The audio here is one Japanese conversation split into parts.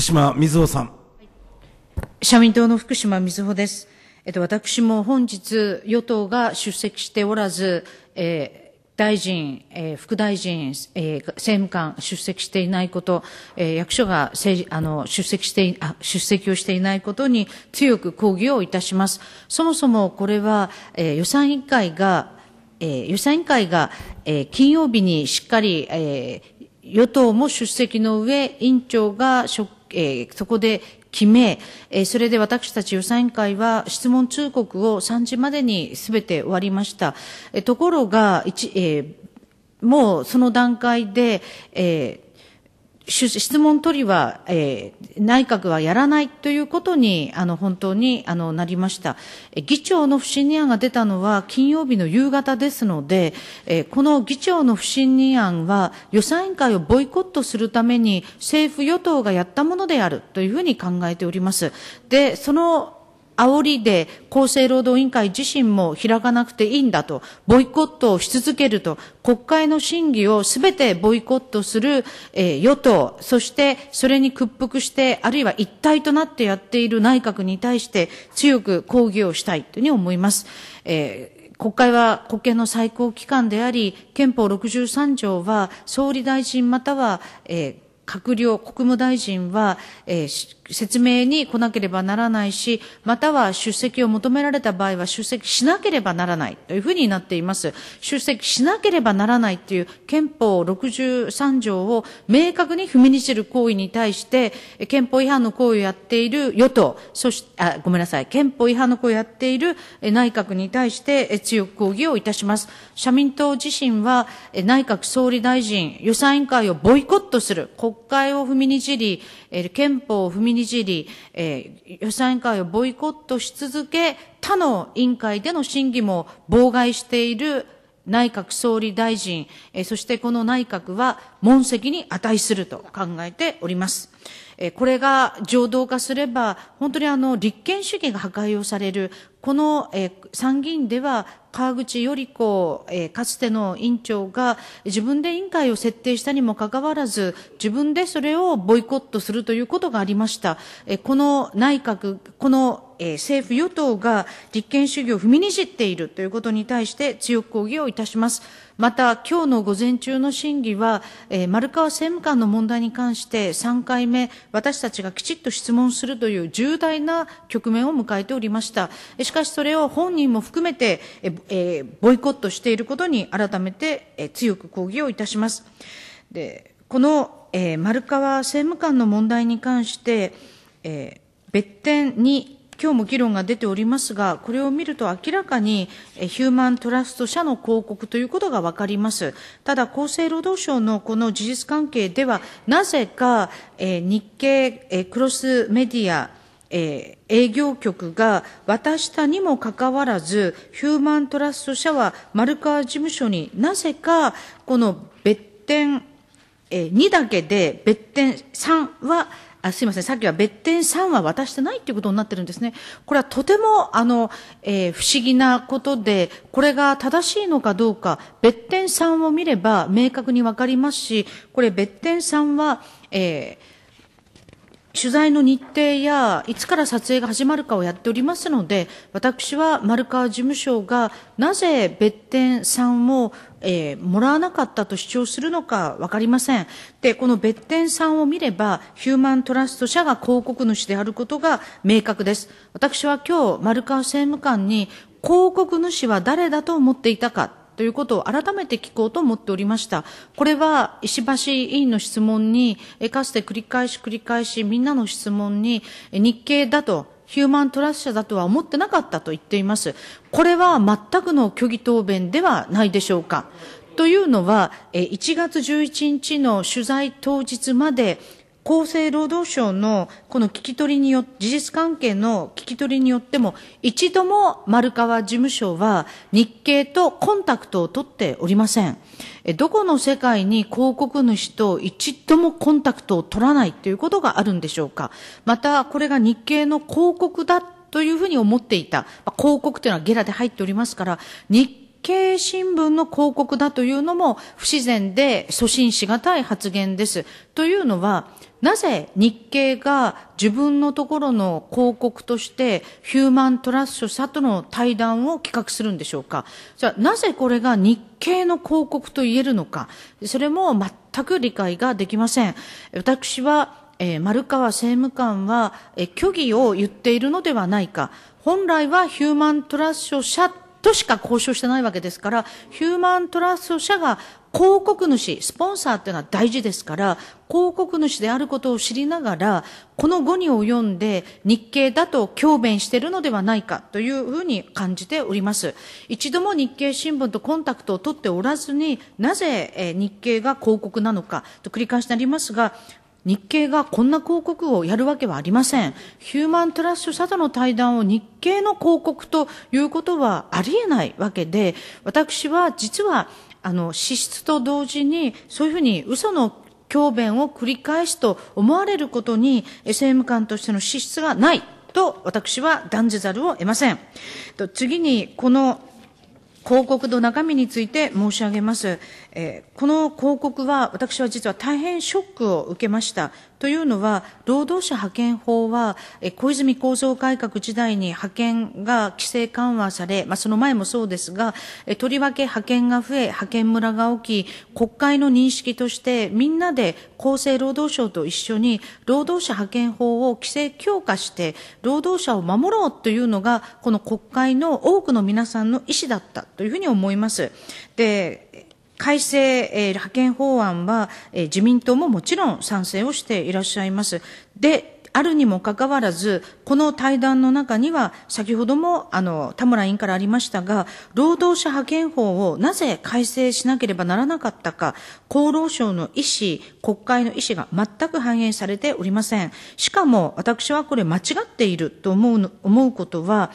島みずほさん。社民党の福島みずほです。えっと、私も本日、与党が出席しておらず、えー、大臣、えー、副大臣、えー、政務官出席していないこと、え役所がせあの出席してあ、出席をしていないことに強く抗議をいたします。そもそもこれは、え予算委員会が、え予算委員会が、え金曜日にしっかり、え与党も出席の上、委員長が職えー、そこで決め、えー、それで私たち予算委員会は質問通告を3時までに全て終わりました。えー、ところが、えー、もうその段階で、えー質問取りは、えー、内閣はやらないということに、あの、本当に、あの、なりました。議長の不信任案が出たのは金曜日の夕方ですので、えー、この議長の不信任案は予算委員会をボイコットするために政府与党がやったものであるというふうに考えております。で、その、煽りで厚生労働委員会自身も開かなくていいんだと、ボイコットをし続けると、国会の審議をすべてボイコットする、えー、与党、そしてそれに屈服して、あるいは一体となってやっている内閣に対して強く抗議をしたいというふうに思います。えー国会は国権の最高機関であり、憲法63条は総理大臣または、えー閣僚、国務大臣は、えー、説明に来なければならないし、または出席を求められた場合は出席しなければならないというふうになっています。出席しなければならないという憲法63条を明確に踏みにじる行為に対して、憲法違反の行為をやっている与党、そして、あ、ごめんなさい、憲法違反の行為をやっている内閣に対して強く抗議をいたします。社民党自身は内閣総理大臣、予算委員会をボイコットする、国会を踏みにじり、憲法を踏みにじりにじり、えー、予算委員会をボイコットし続け、他の委員会での審議も妨害している内閣総理大臣、えー、そしてこの内閣は問責に値すると考えております。えこれが浄土化すれば、本当にあの、立憲主義が破壊をされる、この、え参議院では川口より子、えー、かつての委員長が自分で委員会を設定したにもかかわらず、自分でそれをボイコットするということがありました。えー、この内閣、このえー、政府・与党が立憲主義を踏みにじっているということに対して強く抗議をいたします。また、今日の午前中の審議は、えー、丸川政務官の問題に関して3回目、私たちがきちっと質問するという重大な局面を迎えておりました。しかし、それを本人も含めて、ええー、ボイコットしていることに改めて、えー、強く抗議をいたします。でこの、えー、丸川政務官の問題に関して、えー、別点に今日も議論が出ておりますが、これを見ると明らかにヒューマントラスト社の広告ということがわかります。ただ、厚生労働省のこの事実関係では、なぜか、え日経、えクロスメディア、えー、営業局が渡したにもかかわらず、ヒューマントラスト社は丸川事務所になぜか、この別店、えー、2だけで別店3は、あすいません、さっきは別点3は渡してないということになってるんですね。これはとても、あの、えー、不思議なことで、これが正しいのかどうか、別点3を見れば明確にわかりますし、これ別点3は、えー取材の日程やいつから撮影が始まるかをやっておりますので私は丸川事務所がなぜ別店さんを、えー、もらわなかったと主張するのか分かりませんでこの別店さんを見ればヒューマントラスト社が広告主であることが明確です私は今日丸川政務官に広告主は誰だと思っていたかということを改めて聞こうと思っておりました。これは石橋委員の質問に、かつて繰り返し繰り返しみんなの質問に、日経だと、ヒューマントラス社だとは思ってなかったと言っています。これは全くの虚偽答弁ではないでしょうか。というのは、1月11日の取材当日まで、厚生労働省のこの聞き取りによ、事実関係の聞き取りによっても、一度も丸川事務所は日経とコンタクトを取っておりません。どこの世界に広告主と一度もコンタクトを取らないということがあるんでしょうか。また、これが日経の広告だというふうに思っていた。広告というのはゲラで入っておりますから、日経新聞の広告だというのも不自然で粗心しがたい発言です。というのは、なぜ日経が自分のところの広告としてヒューマントラスト社との対談を企画するんでしょうかじゃあなぜこれが日経の広告と言えるのかそれも全く理解ができません。私はえー、丸川政務官は、えー、虚偽を言っているのではないか。本来はヒューマントラッシュ社としか交渉してないわけですから、ヒューマントラスト社が広告主、スポンサーっていうのは大事ですから、広告主であることを知りながら、この語に及んで日経だと強弁しているのではないかというふうに感じております。一度も日経新聞とコンタクトを取っておらずに、なぜ日経が広告なのかと繰り返しになりますが、日経がこんな広告をやるわけはありません。ヒューマントラッシュ社との対談を日経の広告ということはありえないわけで、私は実は、あの、資質と同時に、そういうふうに嘘の強弁を繰り返すと思われることに、SM 官としての資質がないと、私は断じざるを得ません。と次に、この広告の中身について申し上げます。えー、この広告は私は実は大変ショックを受けました。というのは、労働者派遣法は、え小泉構造改革時代に派遣が規制緩和され、まあ、その前もそうですが、えとりわけ派遣が増え、派遣村が起き、国会の認識として、みんなで厚生労働省と一緒に、労働者派遣法を規制強化して、労働者を守ろうというのが、この国会の多くの皆さんの意思だったというふうに思います。で改正、えー、派遣法案は、えー、自民党ももちろん賛成をしていらっしゃいます。で、あるにもかかわらず、この対談の中には、先ほども、あの、田村委員からありましたが、労働者派遣法をなぜ改正しなければならなかったか、厚労省の意思、国会の意思が全く反映されておりません。しかも、私はこれ間違っていると思う、思うことは、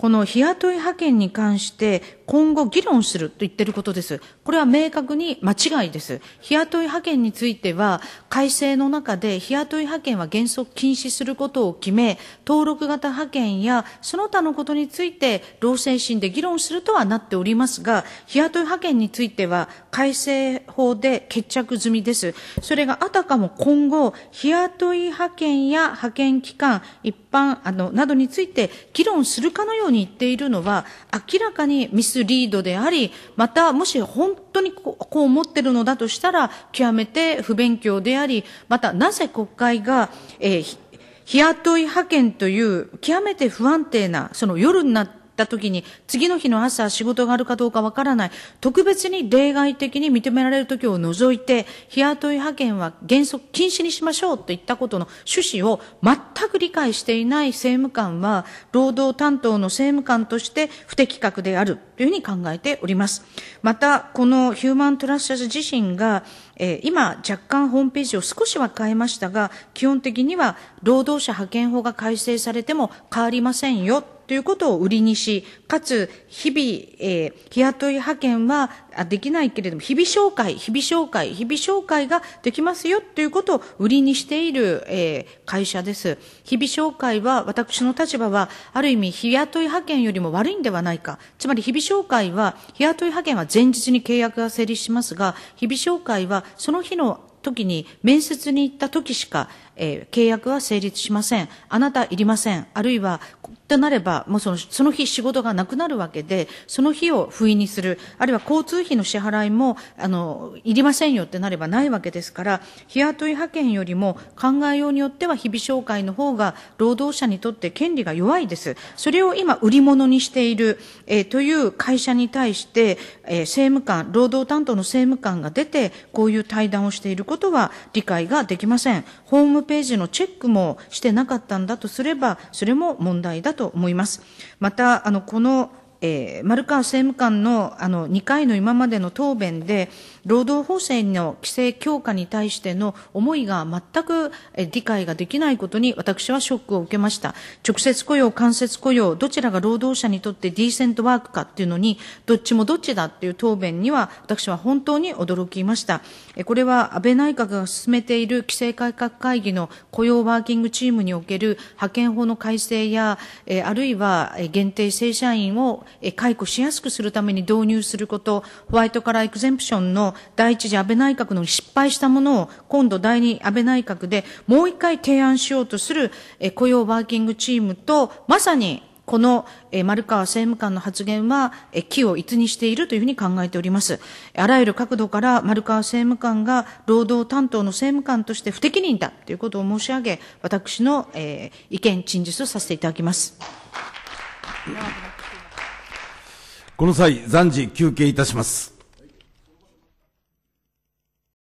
この日雇い派遣に関して今後議論すると言ってることです。これは明確に間違いです。日雇い派遣については、改正の中で日雇い派遣は原則禁止することを決め、登録型派遣やその他のことについて、労政審で議論するとはなっておりますが、日雇い派遣については改正法で決着済みです。それがあたかも今後、日雇い派遣や派遣機関、一般あのなどについて議論するかのように言っているのは、明らかにミスリードであり、また、もし本当にこう思っているのだとしたら、極めて不勉強であり、また、なぜ国会が、えー日雇い派遣という極めて不安定な、その夜になってた時に、次の日の朝仕事があるかどうかわからない、特別に例外的に認められる時を除いて、日雇い派遣は原則禁止にしましょうといったことの趣旨を全く理解していない政務官は、労働担当の政務官として不適格であるというふうに考えております。また、このヒューマントラッシャスズ自身が、え今若干ホームページを少しは変えましたが、基本的には労働者派遣法が改正されても変わりませんよということを売りにし、かつ、日々、えー、日雇い派遣はできないけれども、日々紹介、日々紹介、日々紹介ができますよということを売りにしている、えー、会社です。日々紹介は、私の立場は、ある意味、日雇い派遣よりも悪いんではないか。つまり、日々紹介は、日雇い派遣は前日に契約が成立しますが、日々紹介は、その日の時に面接に行った時しかえー、契約は成立しません。あなたいりません。あるいは、となれば、もうそのその日仕事がなくなるわけで、その日を不意にする。あるいは交通費の支払いも、あの、いりませんよってなればないわけですから、日雇い派遣よりも考えようによっては日々紹介の方が労働者にとって権利が弱いです。それを今売り物にしている、えー、という会社に対して、えー、政務官、労働担当の政務官が出て、こういう対談をしていることは理解ができません。ホームページのチェックもしてなかったんだとすれば、それも問題だと思います。また、あの、このえー、丸川政務官のあの2回の今までの答弁で、労働法制の規制強化に対しての思いが全く、え理解ができないことに私はショックを受けました。直接雇用、間接雇用、どちらが労働者にとってディーセントワークかっていうのに、どっちもどっちだっていう答弁には、私は本当に驚きました。えこれは安倍内閣が進めている規制改革会議の雇用ワーキングチームにおける派遣法の改正や、えあるいは限定正社員を解雇しやすくするために導入すること、ホワイトカラーエクゼンプションの第一次安倍内閣の失敗したものを今度第二安倍内閣でもう一回提案しようとする雇用ワーキングチームと、まさにこの丸川政務官の発言は、木を逸にしているというふうに考えております。あらゆる角度から丸川政務官が労働担当の政務官として不適任だということを申し上げ、私の、え意見陳述をさせていただきます。この際、暫時休憩いたします。